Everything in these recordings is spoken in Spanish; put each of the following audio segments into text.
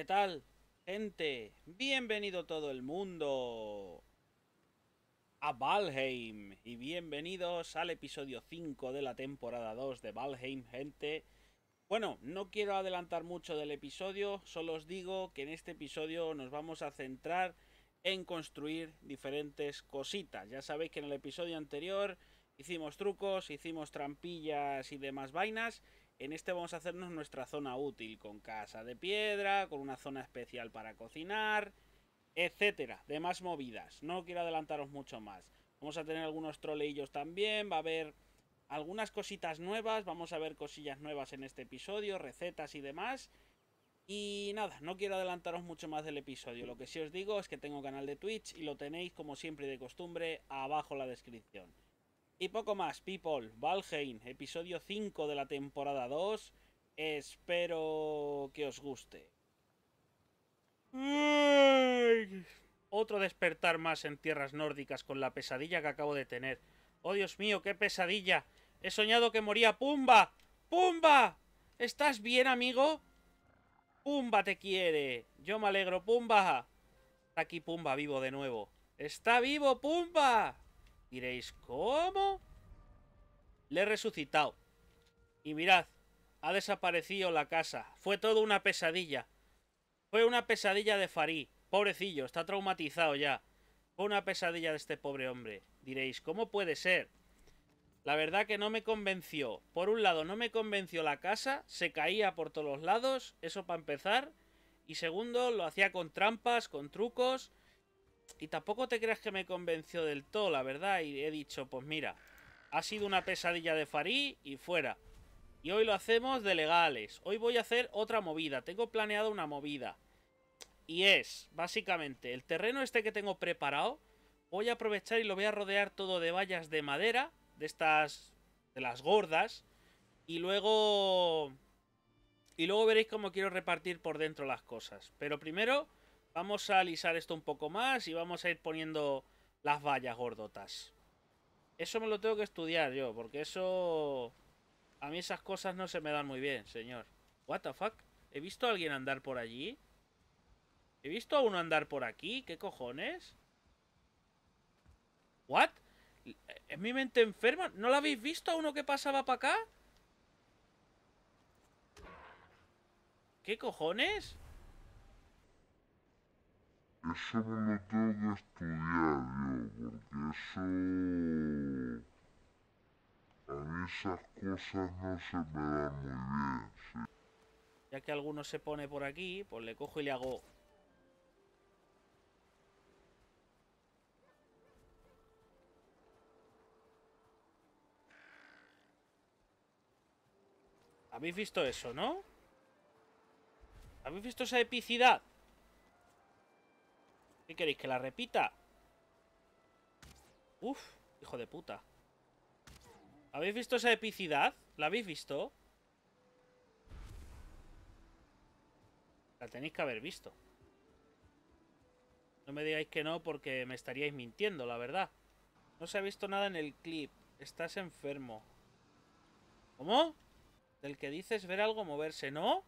¿Qué tal, gente? Bienvenido todo el mundo a Valheim y bienvenidos al episodio 5 de la temporada 2 de Valheim, gente. Bueno, no quiero adelantar mucho del episodio, solo os digo que en este episodio nos vamos a centrar en construir diferentes cositas. Ya sabéis que en el episodio anterior hicimos trucos, hicimos trampillas y demás vainas. En este vamos a hacernos nuestra zona útil con casa de piedra, con una zona especial para cocinar, etcétera, demás movidas. No quiero adelantaros mucho más. Vamos a tener algunos troleillos también, va a haber algunas cositas nuevas, vamos a ver cosillas nuevas en este episodio, recetas y demás. Y nada, no quiero adelantaros mucho más del episodio. Lo que sí os digo es que tengo canal de Twitch y lo tenéis como siempre de costumbre abajo en la descripción. Y poco más, people. Valheim, episodio 5 de la temporada 2. Espero que os guste. Otro despertar más en tierras nórdicas con la pesadilla que acabo de tener. ¡Oh, Dios mío, qué pesadilla! He soñado que moría Pumba. ¡Pumba! ¿Estás bien, amigo? Pumba te quiere. Yo me alegro, Pumba. aquí Pumba vivo de nuevo. ¡Está vivo, Pumba! Diréis, ¿cómo? Le he resucitado. Y mirad, ha desaparecido la casa. Fue todo una pesadilla. Fue una pesadilla de Farí. Pobrecillo, está traumatizado ya. Fue una pesadilla de este pobre hombre. Diréis, ¿cómo puede ser? La verdad que no me convenció. Por un lado, no me convenció la casa, se caía por todos los lados, eso para empezar. Y segundo, lo hacía con trampas, con trucos. Y tampoco te creas que me convenció del todo, la verdad. Y he dicho, pues mira, ha sido una pesadilla de Farí y fuera. Y hoy lo hacemos de legales. Hoy voy a hacer otra movida. Tengo planeado una movida. Y es, básicamente, el terreno este que tengo preparado, voy a aprovechar y lo voy a rodear todo de vallas de madera, de estas, de las gordas, y luego, y luego veréis cómo quiero repartir por dentro las cosas. Pero primero Vamos a alisar esto un poco más y vamos a ir poniendo las vallas gordotas. Eso me lo tengo que estudiar yo, porque eso... A mí esas cosas no se me dan muy bien, señor. What the fuck? ¿He visto a alguien andar por allí? ¿He visto a uno andar por aquí? ¿Qué cojones? ¿What? ¿Es mi mente enferma? ¿No la habéis visto a uno que pasaba para acá? ¿Qué cojones? eso me lo tengo que yo, porque eso... A mí esas cosas no se me dan muy bien, ¿sí? Ya que alguno se pone por aquí, pues le cojo y le hago... ¿Habéis visto eso, no? ¿Habéis visto esa epicidad? ¿Qué queréis? ¿Que la repita? Uf, hijo de puta. ¿Habéis visto esa epicidad? ¿La habéis visto? La tenéis que haber visto. No me digáis que no porque me estaríais mintiendo, la verdad. No se ha visto nada en el clip. Estás enfermo. ¿Cómo? Del que dices ver algo moverse, ¿no?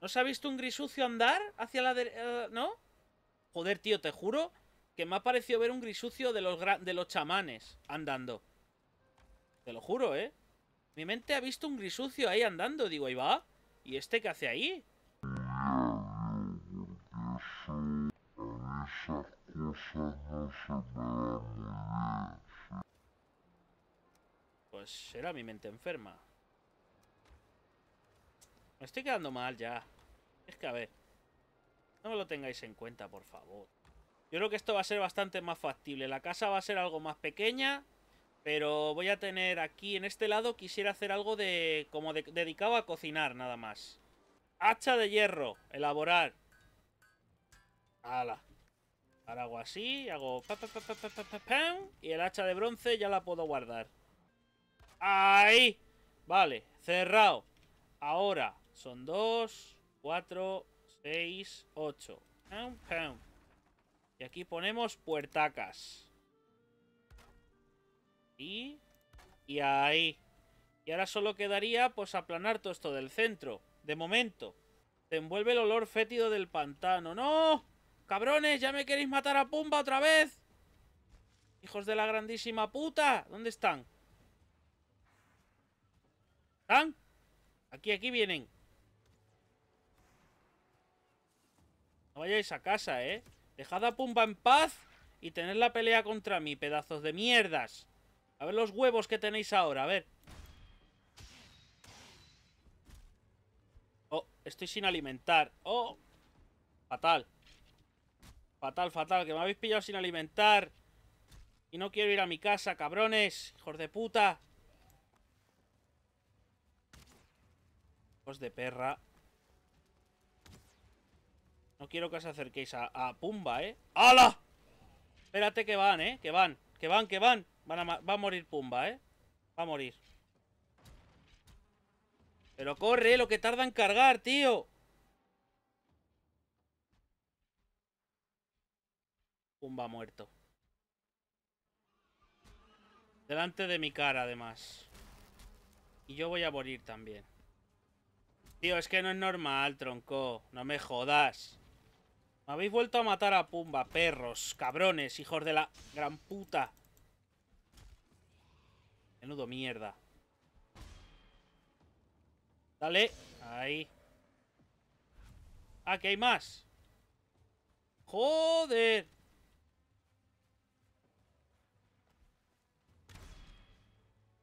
¿No se ha visto un gris sucio andar hacia la derecha? Eh, ¿No? Joder, tío, te juro que me ha parecido ver un grisucio de los, de los chamanes andando. Te lo juro, ¿eh? Mi mente ha visto un grisucio ahí andando. Digo, ahí va. ¿Y este qué hace ahí? Pues será mi mente enferma. Me estoy quedando mal ya. Es que a ver. No lo tengáis en cuenta, por favor. Yo creo que esto va a ser bastante más factible. La casa va a ser algo más pequeña. Pero voy a tener aquí, en este lado, quisiera hacer algo de... Como dedicado a cocinar, nada más. Hacha de hierro. Elaborar. Ala. Ahora hago así, hago... y el hacha de bronce ya la puedo guardar. ¡Ahí! Vale, cerrado. Ahora, son dos, cuatro, 6, 8. Y aquí ponemos puertacas. Y... Y ahí. Y ahora solo quedaría pues aplanar todo esto del centro. De momento. Se envuelve el olor fétido del pantano. ¡No! ¡Cabrones! ¡Ya me queréis matar a Pumba otra vez! ¡Hijos de la grandísima puta! ¿Dónde están? ¿Están? Aquí, aquí vienen. vayáis a casa, ¿eh? Dejad a Pumba en paz y tened la pelea contra mí, pedazos de mierdas. A ver los huevos que tenéis ahora, a ver. Oh, estoy sin alimentar. Oh, fatal. Fatal, fatal, que me habéis pillado sin alimentar. Y no quiero ir a mi casa, cabrones, hijos de puta. Hijos de perra. No quiero que os acerquéis a, Pumba, ¿eh? ¡Hala! Espérate que van, ¿eh? Que van, que van, que van. van va a morir Pumba, ¿eh? Va a morir. Pero corre, lo que tarda en cargar, tío. Pumba muerto. Delante de mi cara, además. Y yo voy a morir también. Tío, es que no es normal, tronco. No me jodas. Me habéis vuelto a matar a Pumba, perros, cabrones, hijos de la gran puta. Menudo mierda. Dale. Ahí. Aquí hay más. Joder.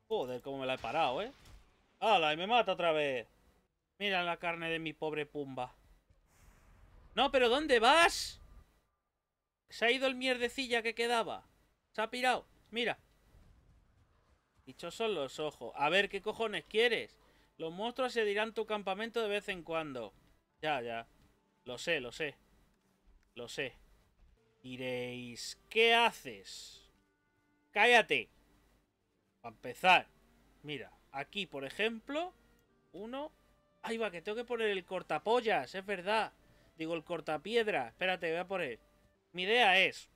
Joder, cómo me la he parado, ¿eh? ¡Hala! Y me mata otra vez. Mira la carne de mi pobre Pumba. No, pero ¿dónde vas? Se ha ido el mierdecilla que quedaba. Se ha pirado. Mira. son los ojos. A ver, ¿qué cojones quieres? Los monstruos se dirán tu campamento de vez en cuando. Ya, ya. Lo sé, lo sé. Lo sé. Diréis, ¿qué haces? Cállate. Para empezar. Mira, aquí, por ejemplo, uno... Ahí va, que tengo que poner el cortapollas, es verdad. Digo, el cortapiedra. Espérate, voy a por él. Mi idea es...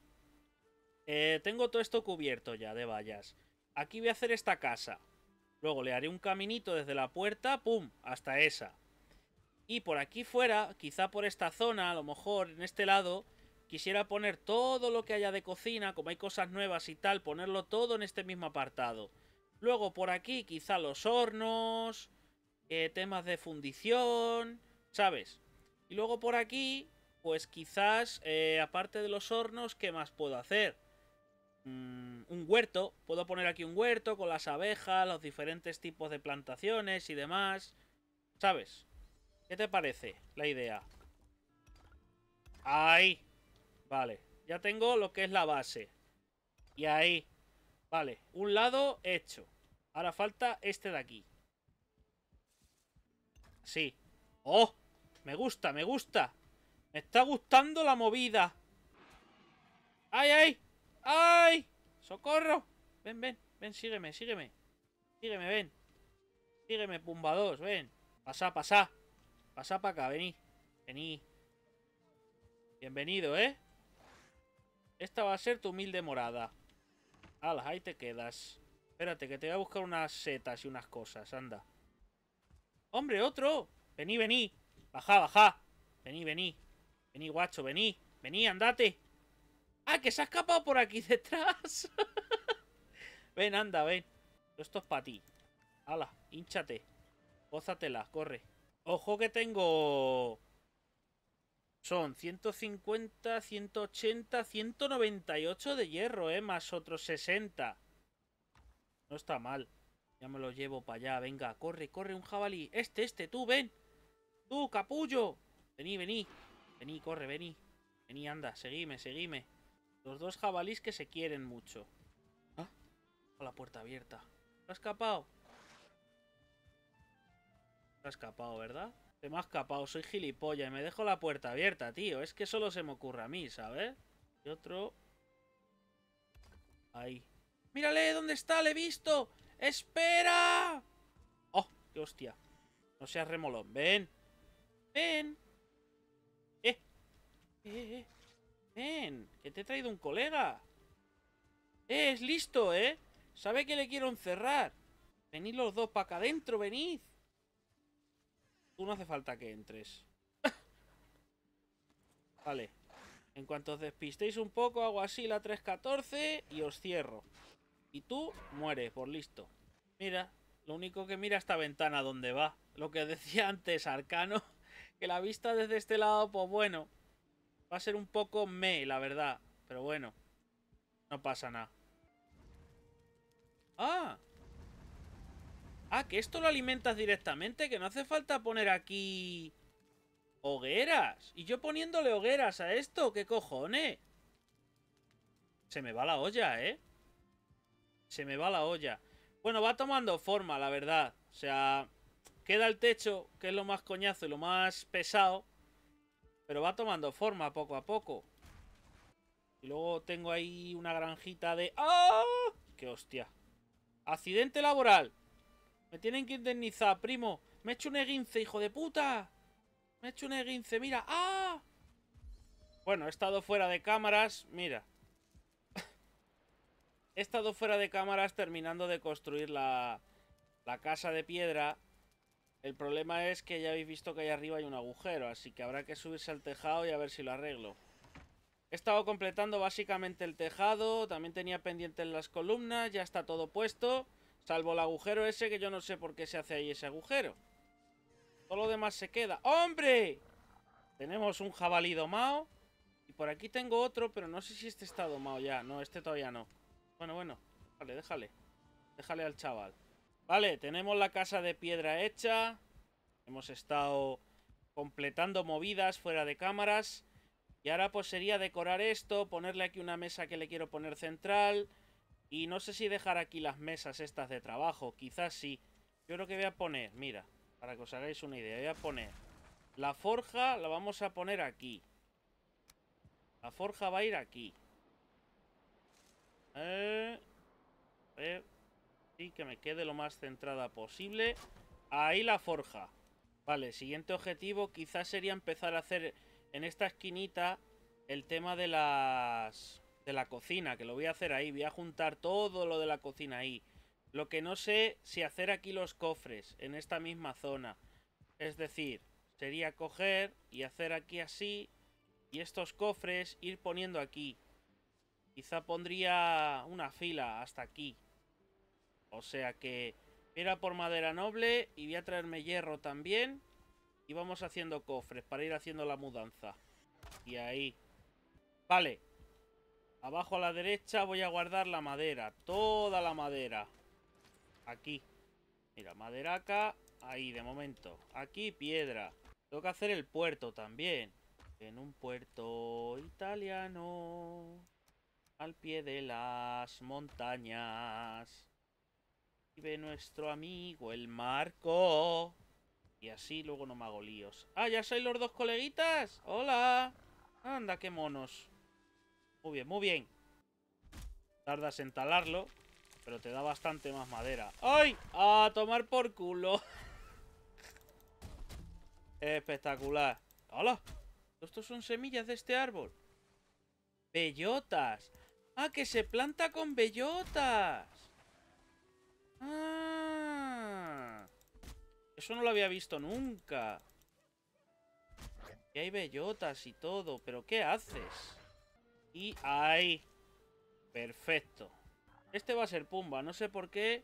Eh, tengo todo esto cubierto ya de vallas. Aquí voy a hacer esta casa. Luego le haré un caminito desde la puerta, ¡pum!, hasta esa. Y por aquí fuera, quizá por esta zona, a lo mejor en este lado, quisiera poner todo lo que haya de cocina, como hay cosas nuevas y tal, ponerlo todo en este mismo apartado. Luego por aquí quizá los hornos, eh, temas de fundición, ¿sabes? Y luego por aquí, pues quizás, eh, aparte de los hornos, ¿qué más puedo hacer? Mm, un huerto. Puedo poner aquí un huerto con las abejas, los diferentes tipos de plantaciones y demás. ¿Sabes? ¿Qué te parece la idea? Ahí. Vale. Ya tengo lo que es la base. Y ahí. Vale. Un lado hecho. Ahora falta este de aquí. Sí. ¡Oh! Me gusta, me gusta. Me está gustando la movida. ¡Ay, ay! ¡Ay! ¡Socorro! Ven, ven, ven, sígueme, sígueme. Sígueme, ven. Sígueme, pumba pumbados, ven. Pasá, pasá. Pasá para acá, vení. Vení. Bienvenido, ¿eh? Esta va a ser tu humilde morada. Ala, ahí te quedas. Espérate, que te voy a buscar unas setas y unas cosas, anda. ¡Hombre, otro! Vení, vení. Baja, baja. Vení, vení. Vení, guacho, vení. Vení, andate. ¡Ah, que se ha escapado por aquí detrás! ven, anda, ven. Esto es para ti. Hala, hinchate. Gózatela, corre. Ojo que tengo... Son 150, 180, 198 de hierro, ¿eh? Más otros 60. No está mal. Ya me lo llevo para allá. Venga, corre, corre un jabalí. Este, este, tú, ven. Tú, capullo. Vení, vení. Vení, corre, vení. Vení, anda, seguime, seguime. Los dos jabalís que se quieren mucho. ¿Ah? Con la puerta abierta. ha escapado? Se ha escapado, ¿verdad? Se me ha escapado, soy gilipollas y me dejo la puerta abierta, tío. Es que solo se me ocurre a mí, ¿sabes? Y otro... Ahí. ¡Mírale! ¿Dónde está? ¡Le he visto! ¡Espera! ¡Oh! ¡Qué hostia! No seas remolón. ¡Ven! Ven. Eh. eh. Eh, Ven, que te he traído un colega. Eh, es listo, ¿eh? Sabe que le quiero encerrar. Venid los dos para acá adentro, venid. Tú no hace falta que entres. vale. En cuanto os despistéis un poco, hago así la 314 y os cierro. Y tú mueres, por listo. Mira, lo único que mira esta ventana donde va. Lo que decía antes, Arcano. Que la vista desde este lado, pues bueno. Va a ser un poco me, la verdad. Pero bueno. No pasa nada. ¡Ah! Ah, que esto lo alimentas directamente. Que no hace falta poner aquí... ¡Hogueras! ¿Y yo poniéndole hogueras a esto? ¿Qué cojones? Se me va la olla, ¿eh? Se me va la olla. Bueno, va tomando forma, la verdad. O sea, Queda el techo, que es lo más coñazo y lo más pesado. Pero va tomando forma poco a poco. Y luego tengo ahí una granjita de... ¡Ah! ¡Qué hostia! ¡Accidente laboral! Me tienen que indemnizar, primo. Me he hecho un eguince, hijo de puta. Me he hecho un eguince, mira. ¡Ah! Bueno, he estado fuera de cámaras. Mira. he estado fuera de cámaras terminando de construir la, la casa de piedra el problema es que ya habéis visto que ahí arriba hay un agujero, así que habrá que subirse al tejado y a ver si lo arreglo. He estado completando básicamente el tejado, también tenía en las columnas, ya está todo puesto, salvo el agujero ese que yo no sé por qué se hace ahí ese agujero. Todo lo demás se queda. ¡Hombre! Tenemos un jabalí domado. Y por aquí tengo otro, pero no sé si este está domado ya. No, este todavía no. Bueno, bueno. Vale, déjale. Déjale al chaval. Vale, tenemos la casa de piedra hecha. Hemos estado completando movidas fuera de cámaras. Y ahora pues sería decorar esto, ponerle aquí una mesa que le quiero poner central. Y no sé si dejar aquí las mesas estas de trabajo, quizás sí. Yo creo que voy a poner, mira, para que os hagáis una idea, voy a poner... La forja la vamos a poner aquí. La forja va a ir aquí. Eh, ver que me quede lo más centrada posible. Ahí la forja. Vale, siguiente objetivo quizás sería empezar a hacer en esta esquinita el tema de las... De la cocina, que lo voy a hacer ahí. Voy a juntar todo lo de la cocina ahí. Lo que no sé si hacer aquí los cofres, en esta misma zona. Es decir, sería coger y hacer aquí así. Y estos cofres ir poniendo aquí. Quizá pondría una fila hasta aquí. O sea que era por madera noble y voy a traerme hierro también. Y vamos haciendo cofres para ir haciendo la mudanza. Y ahí. Vale. Abajo a la derecha voy a guardar la madera. Toda la madera. Aquí. Mira, madera acá. Ahí, de momento. Aquí, piedra. Tengo que hacer el puerto también. En un puerto italiano. Al pie de las montañas ve nuestro amigo el Marco. Y así luego no me hago líos. ¡Ah, ya sois los dos coleguitas! ¡Hola! ¡Anda, qué monos! Muy bien, muy bien. Tardas en talarlo, pero te da bastante más madera. ¡Ay! ¡A tomar por culo! Espectacular. ¡Hola! Estos son semillas de este árbol. ¡Bellotas! ¡Ah, que se planta con bellotas! Ah, eso no lo había visto nunca. Y hay bellotas y todo. ¿Pero qué haces? Y ahí. Perfecto. Este va a ser Pumba. No sé por qué.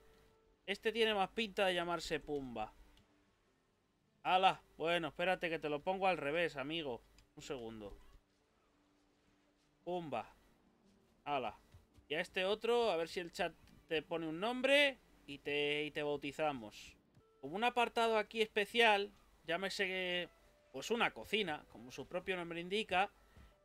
Este tiene más pinta de llamarse Pumba. ¡Hala! Bueno, espérate que te lo pongo al revés, amigo. Un segundo. Pumba. ¡Hala! Y a este otro, a ver si el chat te pone un nombre y te, bautizamos. Como un apartado aquí especial, llámese pues una cocina, como su propio nombre indica,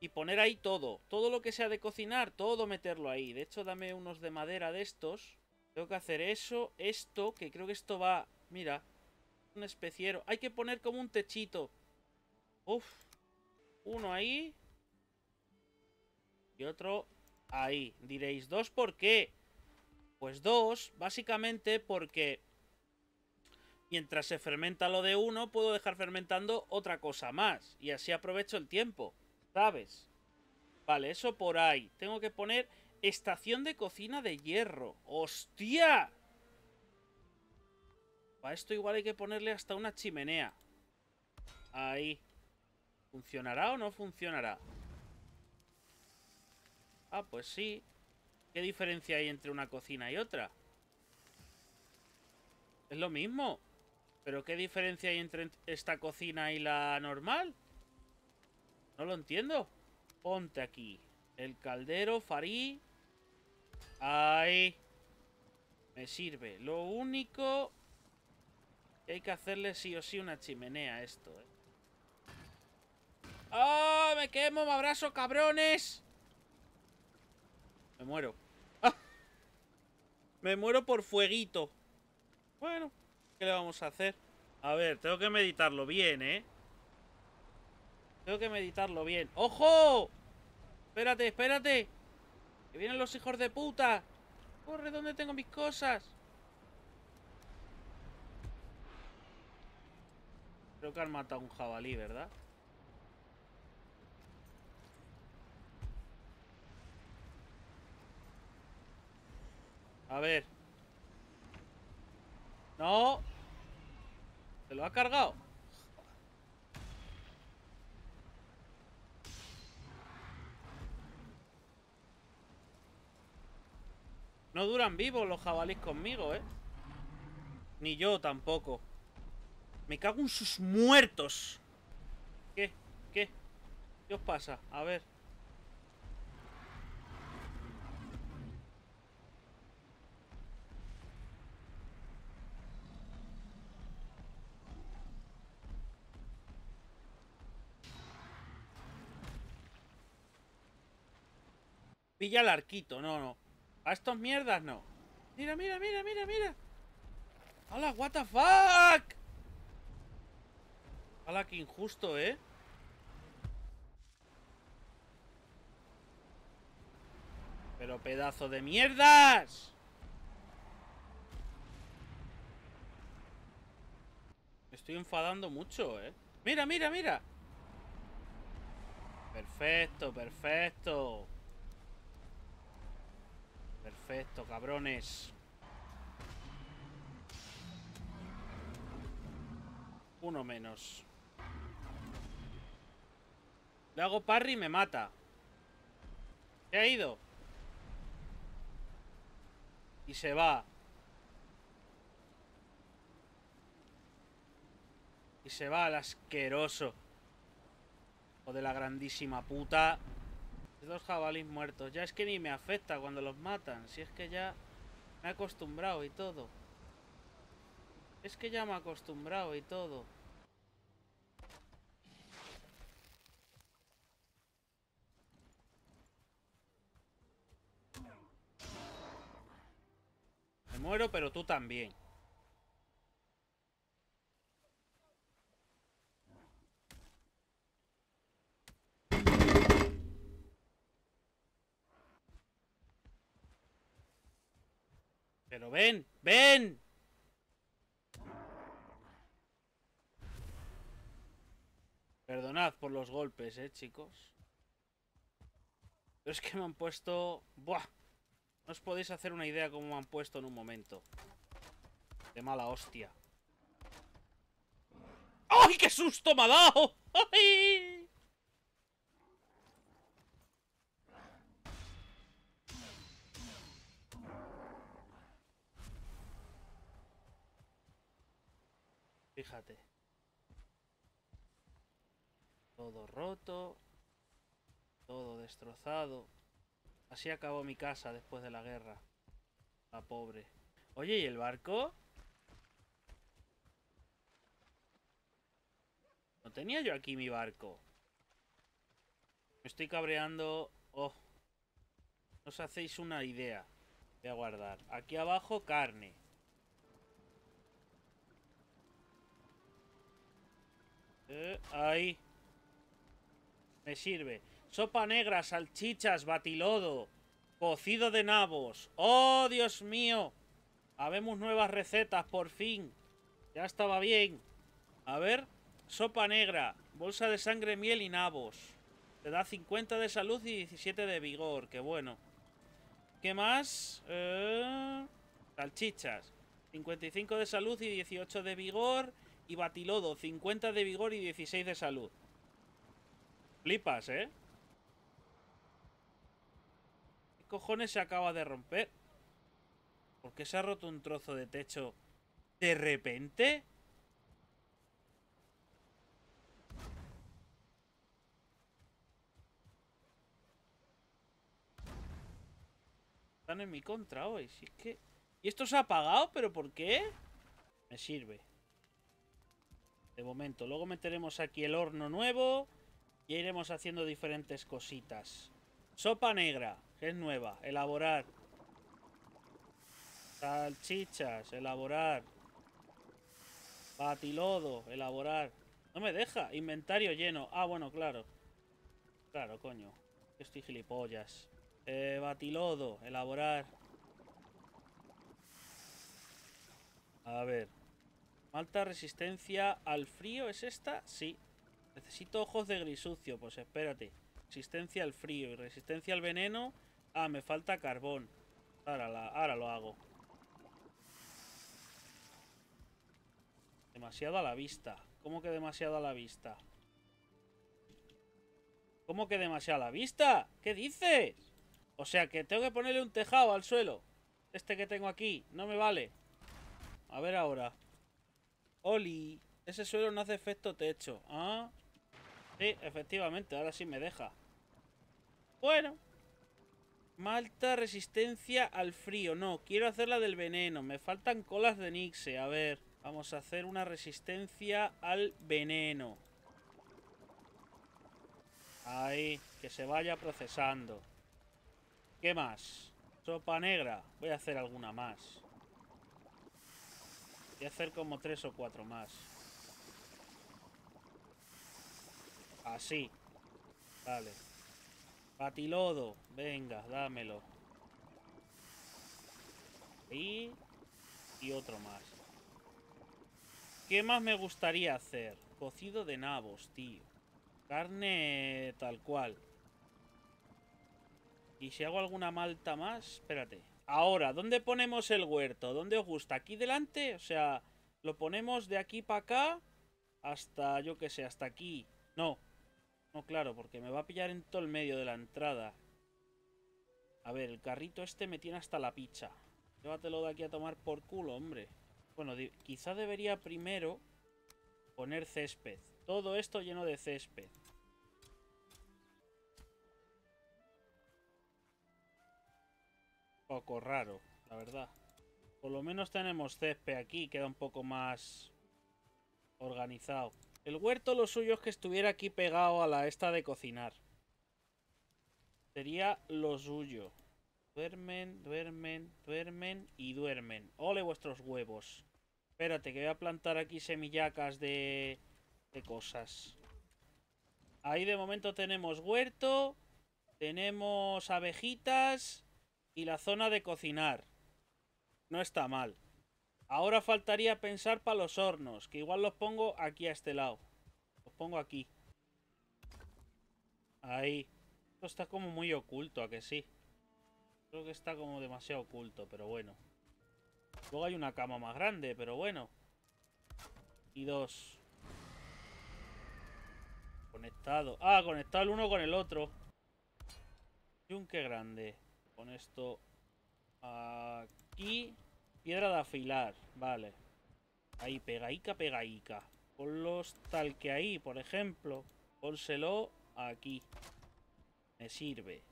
y poner ahí todo. Todo lo que sea de cocinar, todo meterlo ahí. De hecho, dame unos de madera de estos. Tengo que hacer eso, esto, que creo que esto va... Mira, un especiero. Hay que poner como un techito. Uf. Uno ahí. Y otro ahí. Diréis, ¿dos por qué? Pues dos, básicamente porque mientras se fermenta lo de uno, puedo dejar fermentando otra cosa más. Y así aprovecho el tiempo, ¿sabes? Vale, eso por ahí. Tengo que poner estación de cocina de hierro. ¡Hostia! Para esto igual hay que ponerle hasta una chimenea. Ahí. ¿Funcionará o no funcionará? Ah, pues sí. ¿Qué diferencia hay entre una cocina y otra? Es lo mismo. ¿Pero qué diferencia hay entre esta cocina y la normal? No lo entiendo. Ponte aquí. El caldero, farí. Ahí. Me sirve. Lo único... Que hay que hacerle sí o sí una chimenea a esto. ¡Oh, ¡Me quemo! ¡Me abrazo, cabrones! Me muero. Me muero por fueguito. Bueno, ¿qué le vamos a hacer? A ver, tengo que meditarlo bien, ¿eh? Tengo que meditarlo bien. ¡Ojo! Espérate, espérate. Que vienen los hijos de puta. Corre, ¿dónde tengo mis cosas? Creo que han matado un jabalí, ¿verdad? A ver. No. ¿Se lo ha cargado? No duran vivos los jabalíes conmigo, ¿eh? Ni yo tampoco. Me cago en sus muertos. ¿Qué? ¿Qué? ¿Qué os pasa? A ver. Pilla el arquito, no, no. A estos mierdas no. Mira, mira, mira, mira, mira. ¡Hala, what the fuck! ¡Hala, qué injusto, eh! Pero pedazo de mierdas. Me estoy enfadando mucho, eh. Mira, mira, mira. Perfecto, perfecto. Perfecto, cabrones. Uno menos. Le hago parry y me mata. Se ha ido. Y se va. Y se va al asqueroso. O de la grandísima puta. Dos jabalíes muertos. Ya es que ni me afecta cuando los matan. Si es que ya me he acostumbrado y todo. Es que ya me he acostumbrado y todo. Me muero, pero tú también. Pero ven, ven. Perdonad por los golpes, eh, chicos. Pero es que me han puesto... Buah. No os podéis hacer una idea cómo me han puesto en un momento. De mala hostia. ¡Ay, qué susto me ha dado! ¡Ay! Fíjate. Todo roto. Todo destrozado. Así acabó mi casa después de la guerra. La pobre. Oye, ¿y el barco? No tenía yo aquí mi barco. Me estoy cabreando. Oh. No os hacéis una idea. de a guardar. Aquí abajo, carne. Eh, ahí. Me sirve. Sopa negra, salchichas, batilodo, cocido de nabos. ¡Oh, Dios mío! Habemos nuevas recetas, por fin. Ya estaba bien. A ver, sopa negra, bolsa de sangre, miel y nabos. Te da 50 de salud y 17 de vigor, qué bueno. ¿Qué más? Eh, salchichas. 55 de salud y 18 de vigor y Batilodo, 50 de vigor y 16 de salud. Flipas, ¿eh? ¿Qué cojones se acaba de romper? ¿Por qué se ha roto un trozo de techo de repente? Están en mi contra hoy, si es que... ¿Y esto se ha apagado? ¿Pero por qué? Me sirve de momento. Luego meteremos aquí el horno nuevo y iremos haciendo diferentes cositas. Sopa negra, que es nueva, elaborar. Salchichas, elaborar. batilodo, elaborar. No me deja, inventario lleno. Ah, bueno, claro. Claro, coño. Estoy gilipollas. Eh, batilodo, elaborar. A ver, ¿Malta resistencia al frío, ¿es esta? Sí. Necesito ojos de gris sucio, pues espérate. Resistencia al frío y resistencia al veneno. Ah, me falta carbón. Ahora, ahora lo hago. Demasiado a la vista. ¿Cómo que demasiado a la vista? ¿Cómo que demasiado a la vista? ¿Qué dices? O sea, que tengo que ponerle un tejado al suelo. Este que tengo aquí. No me vale. A ver ahora. Oli, ese suelo no hace efecto techo. Ah, sí, efectivamente, ahora sí me deja. Bueno. Malta, resistencia al frío. No, quiero hacer la del veneno. Me faltan colas de Nixe. A ver, vamos a hacer una resistencia al veneno. Ahí, que se vaya procesando. ¿Qué más? Sopa negra. Voy a hacer alguna más. Voy a hacer como tres o cuatro más. Así. Vale. Patilodo. Venga, dámelo. Y... Y otro más. ¿Qué más me gustaría hacer? Cocido de nabos, tío. Carne tal cual. Y si hago alguna malta más... Espérate. Ahora, ¿dónde ponemos el huerto? ¿Dónde os gusta? ¿Aquí delante? O sea, lo ponemos de aquí para acá hasta, yo qué sé, hasta aquí. No. No, claro, porque me va a pillar en todo el medio de la entrada. A ver, el carrito este me tiene hasta la picha. Llévatelo de aquí a tomar por culo, hombre. Bueno, quizá debería primero poner césped. Todo esto lleno de césped. poco raro, la verdad. Por lo menos tenemos césped aquí, queda un poco más organizado. El huerto lo suyo es que estuviera aquí pegado a la esta de cocinar. Sería lo suyo. Duermen, duermen, duermen y duermen. Ole vuestros huevos. Espérate, que voy a plantar aquí semillacas de, de cosas. Ahí de momento tenemos huerto. Tenemos abejitas y la zona de cocinar. No está mal. Ahora faltaría pensar para los hornos, que igual los pongo aquí a este lado. Los pongo aquí. Ahí. Esto está como muy oculto, ¿a que sí? Creo que está como demasiado oculto, pero bueno. Luego hay una cama más grande, pero bueno. Y dos. Conectado. Ah, conectado el uno con el otro. Y un que grande. Con esto aquí. Piedra de afilar, vale. Ahí, pegaica, pegaica. Ponlos tal que ahí, por ejemplo. Pónselo aquí. Me sirve.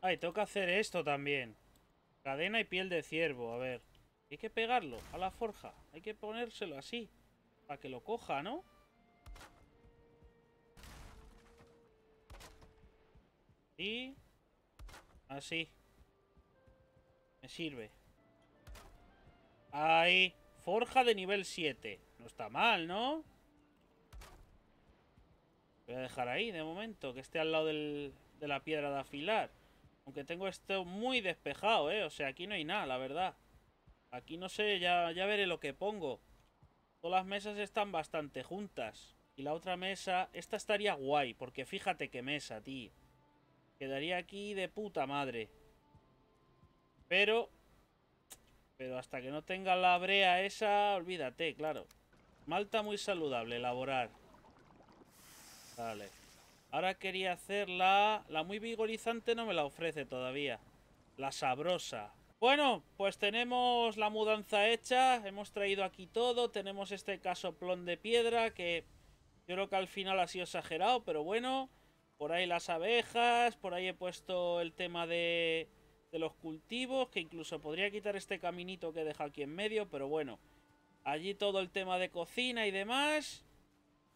Ay, tengo que hacer esto también. Cadena y piel de ciervo, a ver. Hay que pegarlo a la forja. Hay que ponérselo así. Para que lo coja, ¿no? Y... Así. Me sirve. Ahí. Forja de nivel 7. No está mal, ¿no? Voy a dejar ahí de momento, que esté al lado de la piedra de afilar. Aunque tengo esto muy despejado, ¿eh? O sea, aquí no hay nada, la verdad. Aquí no sé, ya, ya veré lo que pongo. Todas las mesas están bastante juntas. Y la otra mesa, esta estaría guay, porque fíjate qué mesa, tío. Quedaría aquí de puta madre. Pero... Pero hasta que no tenga la brea esa, olvídate, claro. Malta muy saludable, elaborar. Vale. Ahora quería hacer la... La muy vigorizante no me la ofrece todavía. La sabrosa. Bueno, pues tenemos la mudanza hecha. Hemos traído aquí todo. Tenemos este caso casoplón de piedra que... Yo creo que al final ha sido exagerado, pero bueno... Por ahí las abejas, por ahí he puesto el tema de, los cultivos, que incluso podría quitar este caminito que deja aquí en medio, pero bueno. Allí todo el tema de cocina y demás.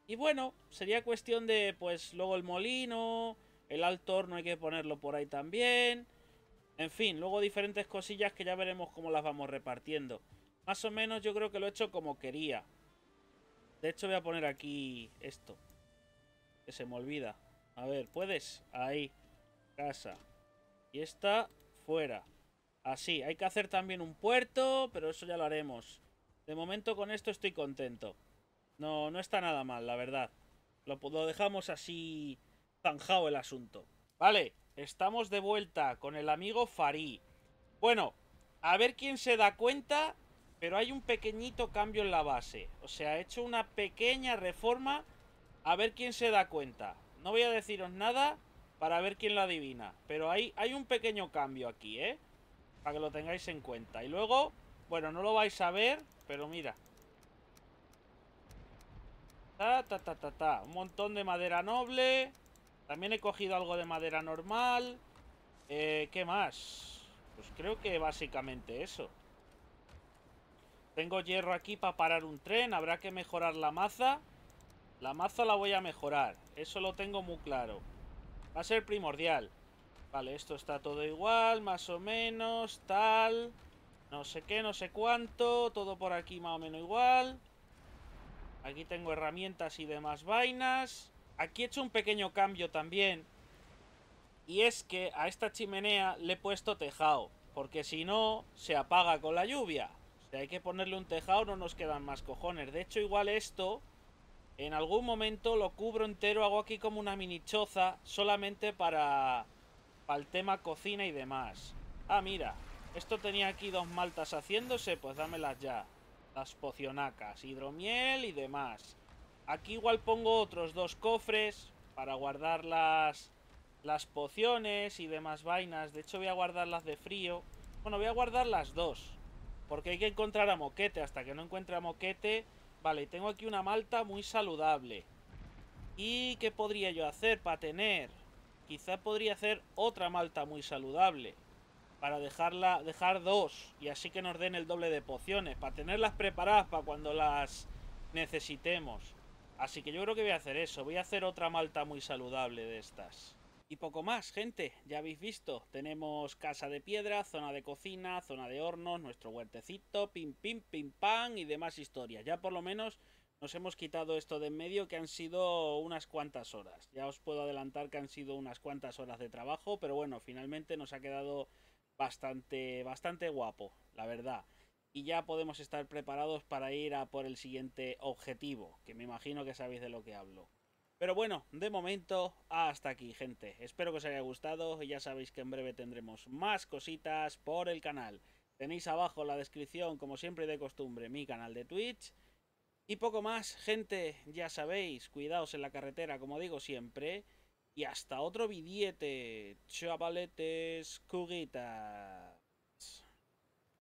Y bueno, sería cuestión de, pues, luego el molino, el alto horno hay que ponerlo por ahí también. En fin, luego diferentes cosillas que ya veremos cómo las vamos repartiendo. Más o menos yo creo que lo he hecho como quería. De hecho voy a poner aquí esto. Que se me olvida. A ver, ¿puedes? Ahí. Casa. Y esta, fuera. Así. Hay que hacer también un puerto, pero eso ya lo haremos. De momento con esto estoy contento. No, no está nada mal, la verdad. Lo, lo dejamos así zanjado el asunto. Vale, estamos de vuelta con el amigo Farí. Bueno, a ver quién se da cuenta, pero hay un pequeñito cambio en la base. O sea, he hecho una pequeña reforma. A ver quién se da cuenta. No voy a deciros nada para ver quién lo adivina. Pero hay, hay un pequeño cambio aquí, ¿eh? Para que lo tengáis en cuenta. Y luego, bueno, no lo vais a ver, pero mira. Ta, ta, ta, ta, Un montón de madera noble. También he cogido algo de madera normal. Eh, ¿Qué más? Pues creo que básicamente eso. Tengo hierro aquí para parar un tren. Habrá que mejorar la maza. La mazo la voy a mejorar. Eso lo tengo muy claro. Va a ser primordial. Vale, esto está todo igual, más o menos, tal... No sé qué, no sé cuánto, todo por aquí más o menos igual. Aquí tengo herramientas y demás vainas. Aquí he hecho un pequeño cambio también. Y es que a esta chimenea le he puesto tejado. Porque si no, se apaga con la lluvia. Si hay que ponerle un tejado, no nos quedan más cojones. De hecho, igual esto en algún momento lo cubro entero, hago aquí como una mini choza solamente para, para el tema cocina y demás. Ah, mira, esto tenía aquí dos maltas haciéndose, pues dámelas ya. Las pocionacas, hidromiel y demás. Aquí igual pongo otros dos cofres para guardar las, las pociones y demás vainas. De hecho voy a guardarlas de frío. Bueno, voy a guardar las dos. Porque hay que encontrar a Moquete. Hasta que no encuentre a Moquete Vale, tengo aquí una malta muy saludable. ¿Y qué podría yo hacer para tener? Quizá podría hacer otra malta muy saludable. Para dejarla, dejar dos. Y así que nos den el doble de pociones. Para tenerlas preparadas para cuando las necesitemos. Así que yo creo que voy a hacer eso. Voy a hacer otra malta muy saludable de estas. Y poco más, gente, ya habéis visto, tenemos casa de piedra, zona de cocina, zona de hornos, nuestro huertecito, pim pim pim pam y demás historias. Ya por lo menos nos hemos quitado esto de en medio que han sido unas cuantas horas. Ya os puedo adelantar que han sido unas cuantas horas de trabajo, pero bueno, finalmente nos ha quedado bastante bastante guapo, la verdad. Y ya podemos estar preparados para ir a por el siguiente objetivo, que me imagino que sabéis de lo que hablo. Pero bueno, de momento hasta aquí, gente. Espero que os haya gustado y ya sabéis que en breve tendremos más cositas por el canal. Tenéis abajo en la descripción, como siempre de costumbre, mi canal de Twitch. Y poco más, gente, ya sabéis, cuidaos en la carretera, como digo siempre. Y hasta otro billete, chavaletes, cuguitas.